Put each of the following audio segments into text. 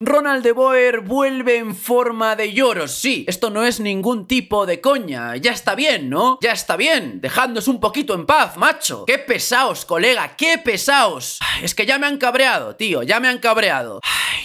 Ronald de Boer vuelve en forma de lloros. Sí, esto no es ningún tipo de coña. Ya está bien, ¿no? Ya está bien. Dejadnos un poquito en paz, macho. Qué pesaos, colega, qué pesaos. Es que ya me han cabreado, tío, ya me han cabreado.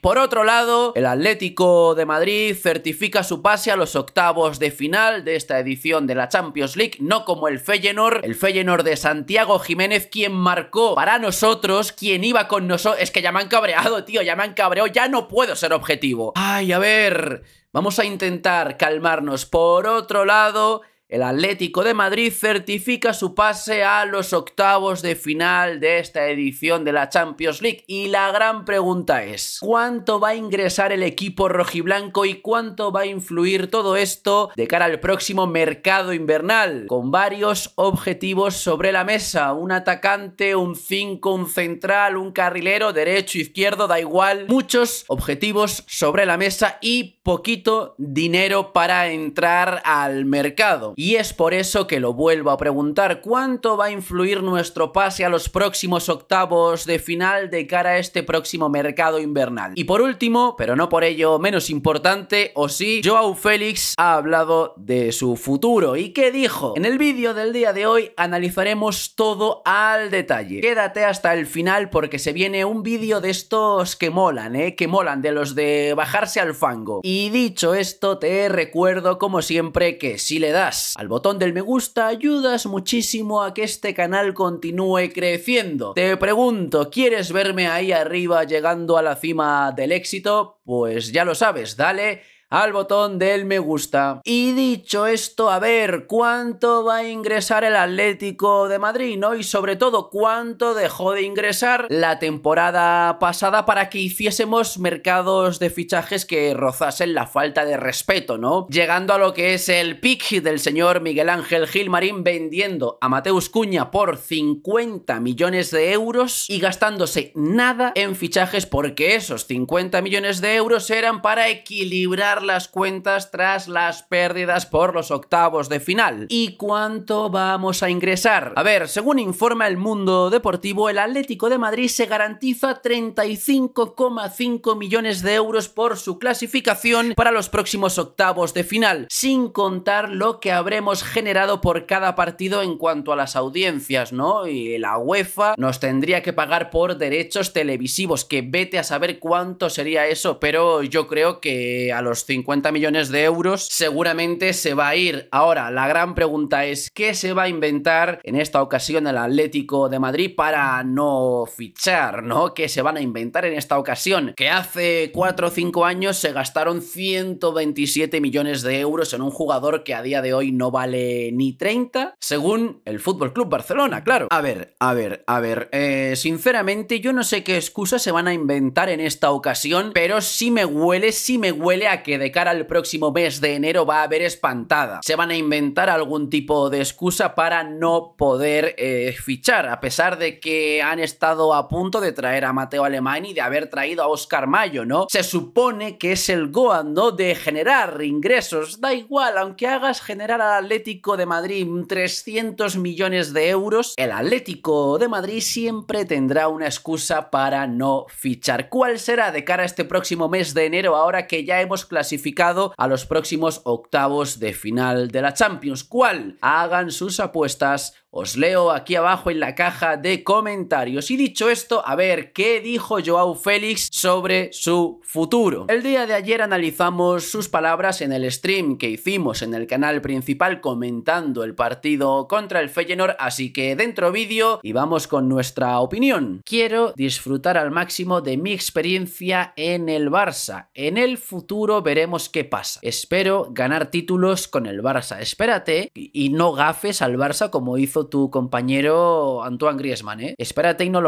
Por otro lado, el Atlético de Madrid certifica su pase a los octavos de final de esta edición de la Champions League, no como el Feyenoord, el Feyenoord de Santiago Jiménez, quien marcó para nosotros, quien iba con nosotros. Es que ya me han cabreado, tío, ya me han cabreado, ya no puedo ser objetivo. Ay, a ver, vamos a intentar calmarnos. Por otro lado, el Atlético de Madrid certifica su pase a los octavos de final de esta edición de la Champions League. Y la gran pregunta es, ¿cuánto va a ingresar el equipo rojiblanco y cuánto va a influir todo esto de cara al próximo mercado invernal? Con varios objetivos sobre la mesa, un atacante, un 5, un central, un carrilero, derecho, izquierdo, da igual. Muchos objetivos sobre la mesa y poquito dinero para entrar al mercado. Y es por eso que lo vuelvo a preguntar, ¿cuánto va a influir nuestro pase a los próximos octavos de final de cara a este próximo mercado invernal? Y por último, pero no por ello menos importante, o sí, Joao Félix ha hablado de su futuro. ¿Y qué dijo? En el vídeo del día de hoy analizaremos todo al detalle. Quédate hasta el final porque se viene un vídeo de estos que molan, ¿eh? Que molan, de los de bajarse al fango. Y dicho esto, te recuerdo como siempre que si le das al botón del me gusta ayudas muchísimo a que este canal continúe creciendo. Te pregunto, ¿quieres verme ahí arriba llegando a la cima del éxito? Pues ya lo sabes, dale al botón del me gusta. Y dicho esto, a ver, ¿cuánto va a ingresar el Atlético de Madrid, no? Y sobre todo, ¿cuánto dejó de ingresar la temporada pasada para que hiciésemos mercados de fichajes que rozasen la falta de respeto, no? Llegando a lo que es el pique del señor Miguel Ángel Gilmarín vendiendo a Mateus Cuña por 50 millones de euros y gastándose nada en fichajes porque esos 50 millones de euros eran para equilibrar las cuentas tras las pérdidas por los octavos de final. ¿Y cuánto vamos a ingresar? A ver, según informa el mundo deportivo, el Atlético de Madrid se garantiza 35,5 millones de euros por su clasificación para los próximos octavos de final, sin contar lo que habremos generado por cada partido en cuanto a las audiencias, ¿no? Y la UEFA nos tendría que pagar por derechos televisivos, que vete a saber cuánto sería eso, pero yo creo que a los 50 millones de euros seguramente se va a ir. Ahora, la gran pregunta es, ¿qué se va a inventar en esta ocasión el Atlético de Madrid para no fichar, ¿no? ¿Qué se van a inventar en esta ocasión? Que hace 4 o 5 años se gastaron 127 millones de euros en un jugador que a día de hoy no vale ni 30, según el Fútbol Club Barcelona, claro. A ver, a ver, a ver, eh, sinceramente yo no sé qué excusas se van a inventar en esta ocasión, pero sí me huele, sí me huele a que de cara al próximo mes de enero va a haber espantada. Se van a inventar algún tipo de excusa para no poder eh, fichar, a pesar de que han estado a punto de traer a Mateo Alemán y de haber traído a Oscar Mayo, ¿no? Se supone que es el Goando ¿no? De generar ingresos. Da igual, aunque hagas generar al Atlético de Madrid 300 millones de euros, el Atlético de Madrid siempre tendrá una excusa para no fichar. ¿Cuál será de cara a este próximo mes de enero ahora que ya hemos clasificado clasificado a los próximos octavos de final de la Champions. ¿Cuál? Hagan sus apuestas os leo aquí abajo en la caja de comentarios. Y dicho esto, a ver qué dijo Joao Félix sobre su futuro. El día de ayer analizamos sus palabras en el stream que hicimos en el canal principal comentando el partido contra el Feyenoord, así que dentro vídeo y vamos con nuestra opinión. Quiero disfrutar al máximo de mi experiencia en el Barça. En el futuro veremos qué pasa. Espero ganar títulos con el Barça. Espérate y no gafes al Barça como hizo tu compañero Antoine Griezmann, ¿eh? Espérate y no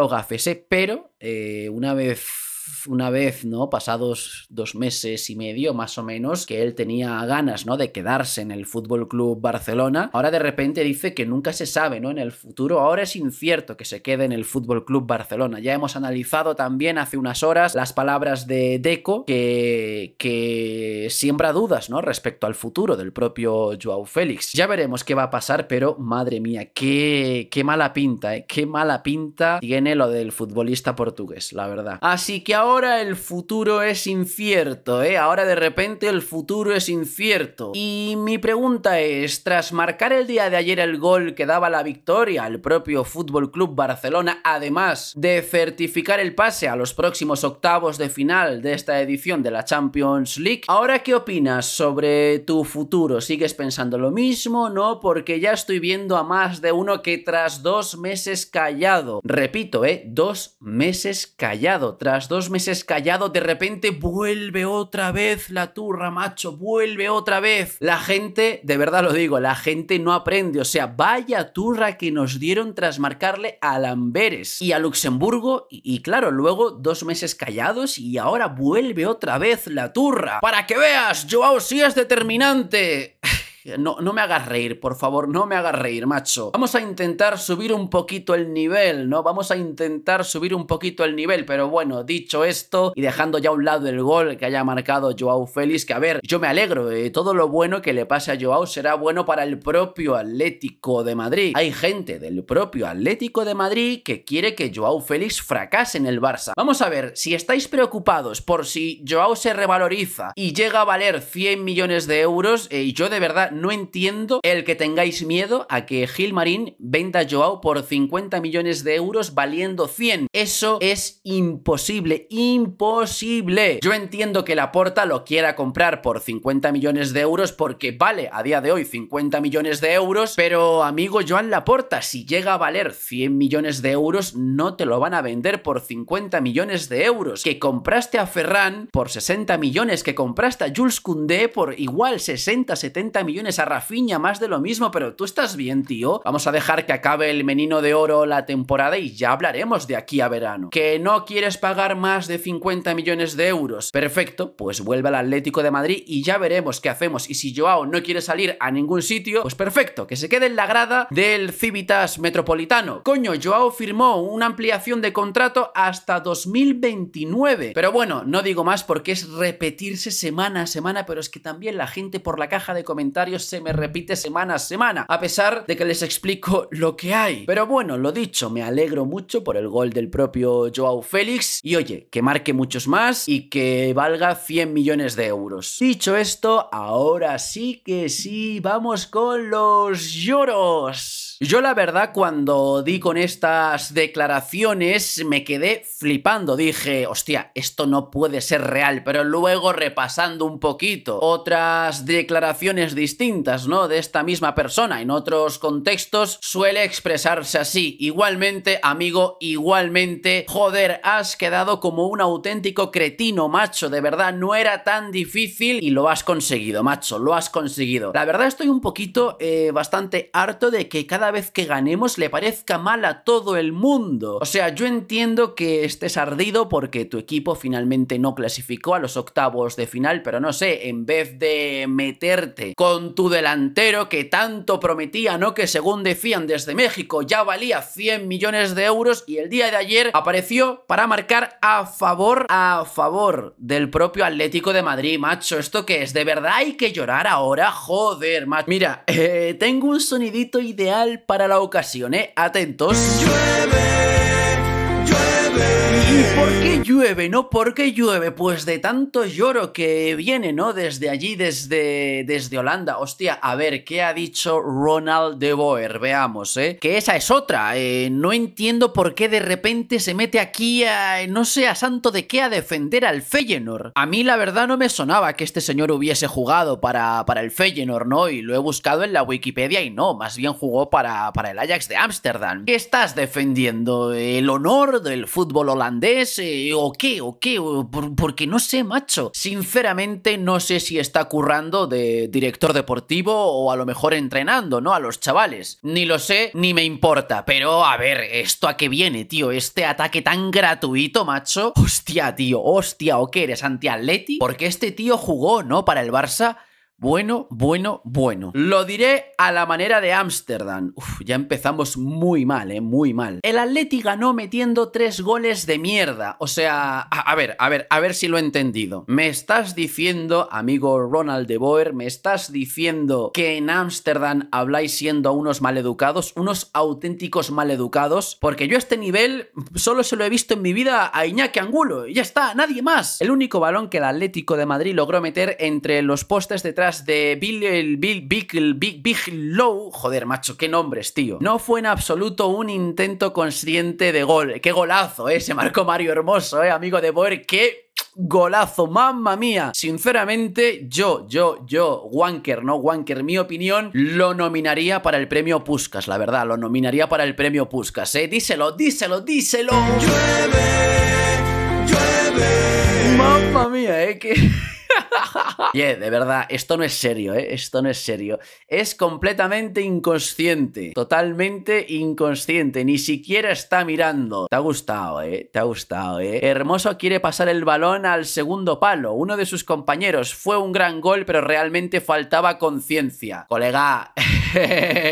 Pero eh, una vez una vez, ¿no? Pasados dos meses y medio, más o menos, que él tenía ganas, ¿no? De quedarse en el Fútbol Club Barcelona. Ahora de repente dice que nunca se sabe, ¿no? En el futuro, ahora es incierto que se quede en el Fútbol Club Barcelona. Ya hemos analizado también hace unas horas las palabras de Deco que, que siembra dudas, ¿no? Respecto al futuro del propio Joao Félix. Ya veremos qué va a pasar, pero madre mía, qué, qué mala pinta, ¿eh? Qué mala pinta tiene lo del futbolista portugués, la verdad. Así que ahora el futuro es incierto, ¿eh? Ahora de repente el futuro es incierto. Y mi pregunta es, tras marcar el día de ayer el gol que daba la victoria al propio Fútbol Club Barcelona, además de certificar el pase a los próximos octavos de final de esta edición de la Champions League, ahora qué opinas sobre tu futuro? ¿Sigues pensando lo mismo? ¿No? Porque ya estoy viendo a más de uno que tras dos meses callado, repito, ¿eh? Dos meses callado, tras dos meses callado, de repente vuelve otra vez la turra, macho, vuelve otra vez. La gente, de verdad lo digo, la gente no aprende. O sea, vaya turra que nos dieron tras marcarle a Lamberes y a Luxemburgo. Y, claro, luego dos meses callados y ahora vuelve otra vez la turra. Para que veas, Joao, si es determinante. No, no me hagas reír, por favor, no me hagas reír, macho. Vamos a intentar subir un poquito el nivel, ¿no? Vamos a intentar subir un poquito el nivel, pero bueno, dicho esto y dejando ya a un lado el gol que haya marcado Joao Félix, que a ver, yo me alegro, de todo lo bueno que le pase a Joao será bueno para el propio Atlético de Madrid. Hay gente del propio Atlético de Madrid que quiere que Joao Félix fracase en el Barça. Vamos a ver, si estáis preocupados por si Joao se revaloriza y llega a valer 100 millones de euros, eh, yo de verdad no entiendo el que tengáis miedo a que Gilmarín venda Joao por 50 millones de euros valiendo 100. Eso es imposible, imposible. Yo entiendo que Laporta lo quiera comprar por 50 millones de euros porque vale a día de hoy 50 millones de euros, pero amigo Joan Laporta, si llega a valer 100 millones de euros, no te lo van a vender por 50 millones de euros. Que compraste a Ferran por 60 millones, que compraste a Jules Koundé por igual 60, 70 millones esa a Rafinha más de lo mismo, pero tú estás bien, tío. Vamos a dejar que acabe el menino de oro la temporada y ya hablaremos de aquí a verano. Que no quieres pagar más de 50 millones de euros. Perfecto, pues vuelve al Atlético de Madrid y ya veremos qué hacemos. Y si Joao no quiere salir a ningún sitio, pues perfecto, que se quede en la grada del Civitas Metropolitano. Coño, Joao firmó una ampliación de contrato hasta 2029. Pero bueno, no digo más porque es repetirse semana a semana, pero es que también la gente por la caja de comentarios se me repite semana a semana, a pesar de que les explico lo que hay. Pero bueno, lo dicho, me alegro mucho por el gol del propio Joao Félix y oye, que marque muchos más y que valga 100 millones de euros. Dicho esto, ahora sí que sí, vamos con los lloros. Yo la verdad cuando di con estas declaraciones me quedé flipando, dije, hostia, esto no puede ser real, pero luego repasando un poquito otras declaraciones distintas, ¿no? De esta misma persona en otros contextos suele expresarse así, igualmente, amigo, igualmente, joder, has quedado como un auténtico cretino, macho, de verdad, no era tan difícil y lo has conseguido, macho, lo has conseguido. La verdad estoy un poquito, eh, bastante harto de que cada vez que ganemos le parezca mal a todo el mundo. O sea, yo entiendo que estés ardido porque tu equipo finalmente no clasificó a los octavos de final, pero no sé, en vez de meterte con tu delantero que tanto prometía, ¿no? Que según decían desde México ya valía 100 millones de euros y el día de ayer apareció para marcar a favor, a favor del propio Atlético de Madrid, macho. ¿Esto qué es? ¿De verdad hay que llorar ahora? Joder, macho. Mira, eh, tengo un sonidito ideal para la ocasión, ¿eh? Atentos. Llueve. ¿Por qué llueve, no? ¿Por qué llueve? Pues de tanto lloro que viene, ¿no? Desde allí, desde, desde Holanda. Hostia, a ver, ¿qué ha dicho Ronald de Boer? Veamos, ¿eh? Que esa es otra. Eh, no entiendo por qué de repente se mete aquí a, no sé, a santo de qué, a defender al Feyenoord. A mí la verdad no me sonaba que este señor hubiese jugado para, para el Feyenoord, ¿no? Y lo he buscado en la Wikipedia y no, más bien jugó para, para el Ajax de Ámsterdam. ¿Qué estás defendiendo? ¿El honor del fútbol holandés? o qué, o qué, porque no sé, macho. Sinceramente no sé si está currando de director deportivo o a lo mejor entrenando, ¿no? A los chavales. Ni lo sé, ni me importa. Pero a ver, ¿esto a qué viene, tío? Este ataque tan gratuito, macho. Hostia, tío, hostia, ¿o qué eres? ¿Anti-Atleti? Porque este tío jugó, ¿no? Para el Barça bueno, bueno, bueno. Lo diré a la manera de Ámsterdam. Ya empezamos muy mal, ¿eh? Muy mal. El Atlético ganó metiendo tres goles de mierda. O sea, a, ver, a ver, a ver si lo he entendido. Me estás diciendo, amigo Ronald de Boer, me estás diciendo que en Ámsterdam habláis siendo unos maleducados, unos auténticos maleducados, porque yo a este nivel solo se lo he visto en mi vida a Iñaki Angulo. Y ya está, nadie más. El único balón que el Atlético de Madrid logró meter entre los postes detrás de Bill, el, Bill, Big, Big, Low, joder, macho, qué nombres, tío. No fue en absoluto un intento consciente de gol. Qué golazo, eh, ese se marcó Mario Hermoso, eh, amigo de Boer, qué golazo, mamma mía. Sinceramente, yo, yo, yo, Wanker, ¿no? Wanker, mi opinión, lo nominaría para el premio Puskas la verdad, lo nominaría para el premio Puskas, ¿eh? Díselo, díselo, díselo. Llueve, llueve. Mamma mía, ¿eh? Que... Oye, de verdad, esto no es serio, ¿eh? Esto no es serio. Es completamente inconsciente, totalmente inconsciente, ni siquiera está mirando. Te ha gustado, ¿eh? Te ha gustado, ¿eh? Hermoso quiere pasar el balón al segundo palo. Uno de sus compañeros fue un gran gol, pero realmente faltaba conciencia. Colega,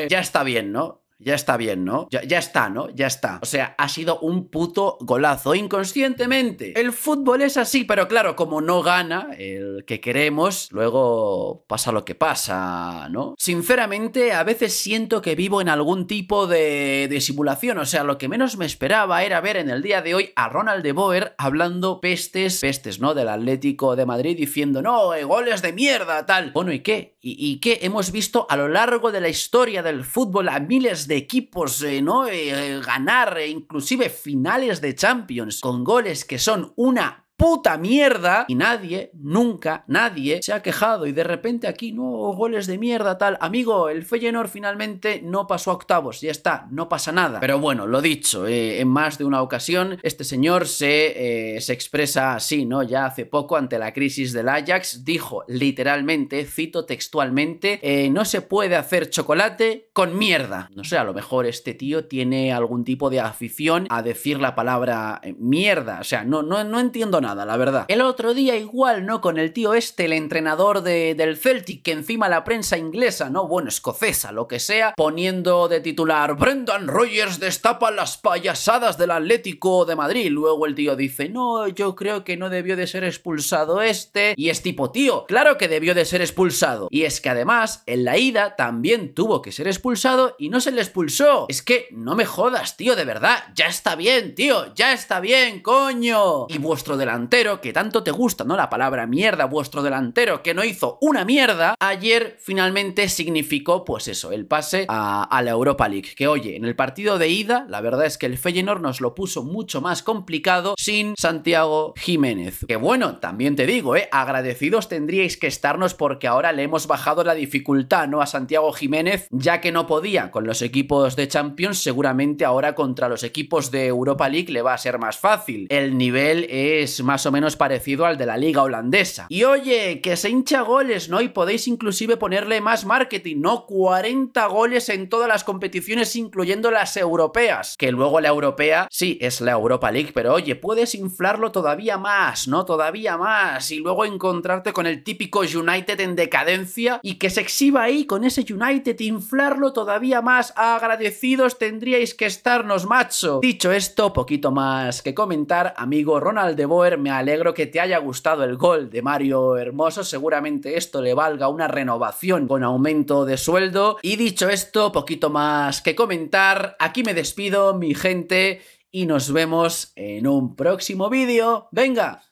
ya está bien, ¿no? Ya está bien, ¿no? Ya, está, ¿no? Ya está. O sea, ha sido un puto golazo inconscientemente. El fútbol es así, pero claro, como no gana el que queremos, luego pasa lo que pasa, ¿no? Sinceramente, a veces siento que vivo en algún tipo de, simulación. O sea, lo que menos me esperaba era ver en el día de hoy a Ronald de Boer hablando pestes, pestes, ¿no? Del Atlético de Madrid diciendo, no, eh, goles de mierda, tal. Bueno, ¿y qué? ¿Y, y qué hemos visto a lo largo de la historia del fútbol a miles de de equipos, eh, ¿no? Eh, eh, ganar inclusive finales de Champions con goles que son una puta mierda y nadie, nunca nadie se ha quejado y de repente aquí no goles de mierda tal. Amigo, el Feyenoord finalmente no pasó a octavos, ya está, no pasa nada. Pero bueno, lo dicho, eh, en más de una ocasión este señor eh, se, expresa así, ¿no? Ya hace poco ante la crisis del Ajax dijo literalmente, cito textualmente, eh, no se puede hacer chocolate con mierda. No sé, a lo mejor este tío tiene algún tipo de afición a decir la palabra mierda, o sea, no, no, no entiendo nada nada, la verdad. El otro día igual, ¿no? Con el tío este, el entrenador del Celtic, que encima la prensa inglesa, ¿no? Bueno, escocesa, lo que sea, poniendo de titular Brendan Rogers destapa las payasadas del Atlético de Madrid. Luego el tío dice, no, yo creo que no debió de ser expulsado este. Y es tipo, tío, claro que debió de ser expulsado. Y es que además, en la ida también tuvo que ser expulsado y no se le expulsó. Es que no me jodas, tío, de verdad, ya está bien, tío, ya está bien, coño. Y vuestro delantero delantero, que tanto te gusta, ¿no? La palabra mierda, vuestro delantero, que no hizo una mierda, ayer finalmente significó, pues eso, el pase a, la Europa League. Que oye, en el partido de ida, la verdad es que el Feyenoord nos lo puso mucho más complicado sin Santiago Jiménez. Que bueno, también te digo, ¿eh? Agradecidos tendríais que estarnos porque ahora le hemos bajado la dificultad, ¿no? A Santiago Jiménez, ya que no podía con los equipos de Champions, seguramente ahora contra los equipos de Europa League le va a ser más fácil. El nivel es más o menos parecido al de la liga holandesa. Y oye, que se hincha goles, ¿no? Y podéis inclusive ponerle más marketing, ¿no? 40 goles en todas las competiciones, incluyendo las europeas. Que luego la europea, sí, es la Europa League, pero oye, puedes inflarlo todavía más, ¿no? Todavía más. Y luego encontrarte con el típico United en decadencia y que se exhiba ahí con ese United, inflarlo todavía más. Agradecidos tendríais que estarnos, macho. Dicho esto, poquito más que comentar, amigo Ronald de Boer me alegro que te haya gustado el gol de Mario Hermoso, seguramente esto le valga una renovación con aumento de sueldo. Y dicho esto, poquito más que comentar, aquí me despido mi gente y nos vemos en un próximo vídeo. Venga,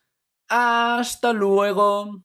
hasta luego.